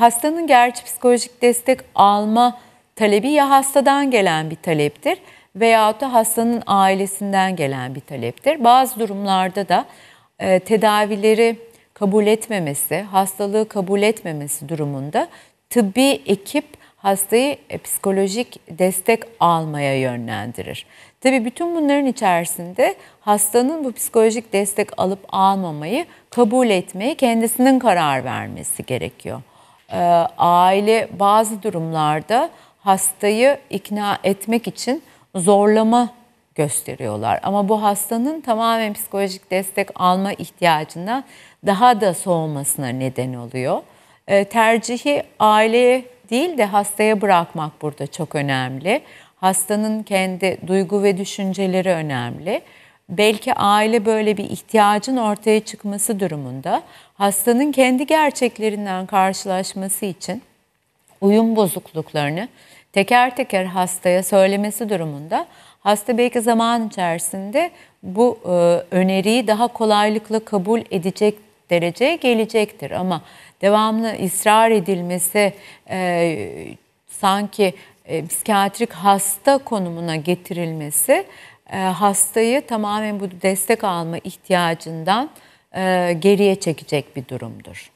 hastanın gerçi psikolojik destek alma talebi ya hastadan gelen bir taleptir veyahut da hastanın ailesinden gelen bir taleptir. Bazı durumlarda da e, tedavileri kabul etmemesi, hastalığı kabul etmemesi durumunda tıbbi ekip hastayı e, psikolojik destek almaya yönlendirir. Tabii bütün bunların içerisinde hastanın bu psikolojik destek alıp almamayı kabul etmeyi kendisinin karar vermesi gerekiyor e, aile bazı durumlarda hastayı ikna etmek için zorlama gösteriyorlar. Ama bu hastanın tamamen psikolojik destek alma ihtiyacına daha da soğumasına neden oluyor. E, tercihi aileye değil de hastaya bırakmak burada çok önemli. Hastanın kendi duygu ve düşünceleri önemli belki aile böyle bir ihtiyacın ortaya çıkması durumunda hastanın kendi gerçeklerinden karşılaşması için uyum bozukluklarını teker teker hastaya söylemesi durumunda hasta belki zaman içerisinde bu e, öneriyi daha kolaylıkla kabul edecek dereceye gelecektir ama devamlı ısrar edilmesi e, sanki e, psikiyatrik hasta konumuna getirilmesi e, hastayı tamamen bu destek alma ihtiyacından e, geriye çekecek bir durumdur.